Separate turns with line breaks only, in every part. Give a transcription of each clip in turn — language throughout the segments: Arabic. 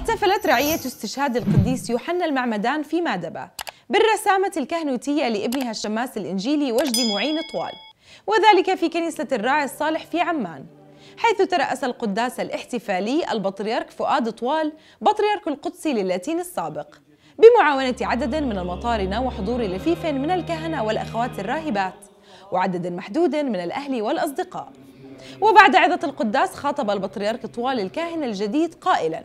احتفلت رعية استشهاد القديس يوحنا المعمدان في مادبة بالرسامة الكهنوتية لابنها الشماس الإنجيلي وجدي معين طوال وذلك في كنيسة الراعي الصالح في عمان حيث ترأس القداس الاحتفالي البطريرك فؤاد طوال بطريرك القدس للاتين السابق بمعاونة عدد من المطارنة وحضور لفيف من الكهنة والأخوات الراهبات وعدد محدود من الأهل والأصدقاء وبعد عظة القداس خاطب البطريرك طوال الكاهن الجديد قائلاً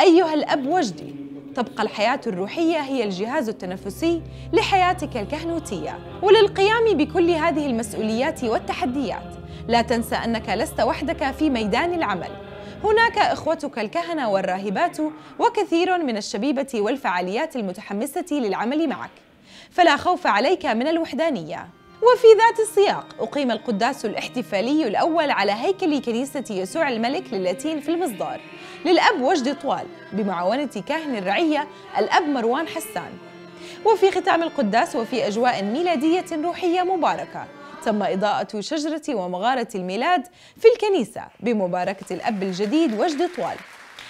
أيها الأب وجدي تبقى الحياة الروحية هي الجهاز التنفسي لحياتك الكهنوتية وللقيام بكل هذه المسؤوليات والتحديات لا تنسى أنك لست وحدك في ميدان العمل هناك إخوتك الكهنة والراهبات وكثير من الشبيبة والفعاليات المتحمسة للعمل معك فلا خوف عليك من الوحدانية وفي ذات السياق أقيم القداس الاحتفالي الأول على هيكل كنيسة يسوع الملك للاتين في المصدار للأب وجد طوال بمعاونة كاهن الرعية الأب مروان حسان وفي ختام القداس وفي أجواء ميلادية روحية مباركة تم إضاءة شجرة ومغارة الميلاد في الكنيسة بمباركة الأب الجديد وجد طوال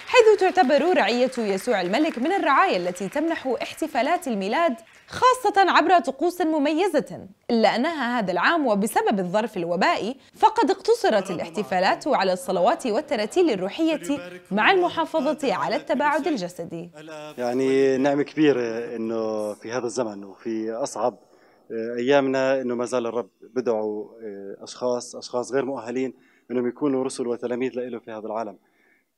حيث تعتبر رعية يسوع الملك من الرعايا التي تمنح احتفالات الميلاد خاصة عبر طقوس مميزة إلا أنها هذا العام وبسبب الظرف الوبائي فقد اقتصرت الاحتفالات على الصلوات والتراتيل الروحية مع المحافظة على التباعد الجسدي
يعني نعمة كبيرة أنه في هذا الزمن وفي أصعب آه، أيامنا أنه ما زال الرب بدعوا آه، أشخاص أشخاص غير مؤهلين أنهم يكونوا رسل وتلاميذ له في هذا العالم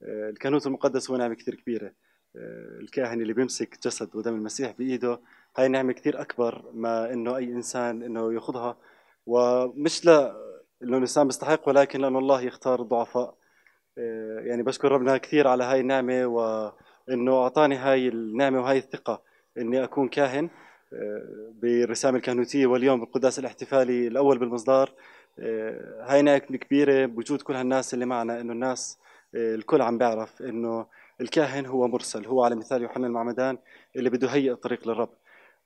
آه، الكانوت المقدس هو نعمه كثير كبيره آه، الكاهن اللي بيمسك جسد ودم المسيح بايده هاي نعمه كثير اكبر ما انه اي انسان انه ياخذها ومش لا انه الانسان بيستحق ولكن لانه الله يختار الضعفاء آه، يعني بشكر ربنا كثير على هاي النعمه وانه اعطاني هاي النعمه وهاي الثقه اني اكون كاهن بالرسام الكهنوتية واليوم بالقداس الاحتفالي الأول بالمصدار هاي نعمة كبيرة بوجود كل هالناس اللي معنا إنه الناس الكل عم بيعرف انه الكاهن هو مرسل هو على مثال يوحنا المعمدان اللي بده يهيئ الطريق للرب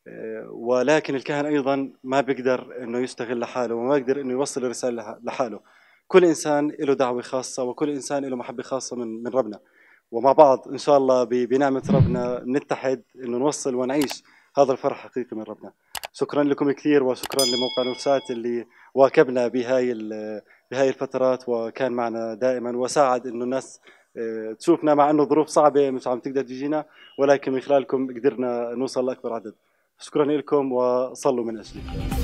آه، ولكن الكاهن ايضا ما بيقدر انه يستغل لحاله وما بيقدر انه يوصل الرساله لحاله كل انسان له دعوه خاصه وكل انسان له محبه خاصه من من ربنا ومع بعض ان شاء الله بنعمه ربنا نتحد انه نوصل ونعيش هذا الفرح حقيقي من ربنا شكرا لكم كثير وشكرا لموقع نورسات اللي واكبنا بهاي بهاي الفترات وكان معنا دائما وساعد انه الناس آه، تشوفنا مع انه ظروف صعبه مش عم تقدر تجينا ولكن من خلالكم قدرنا نوصل لاكبر عدد شكرا لكم وصلوا من اجلكم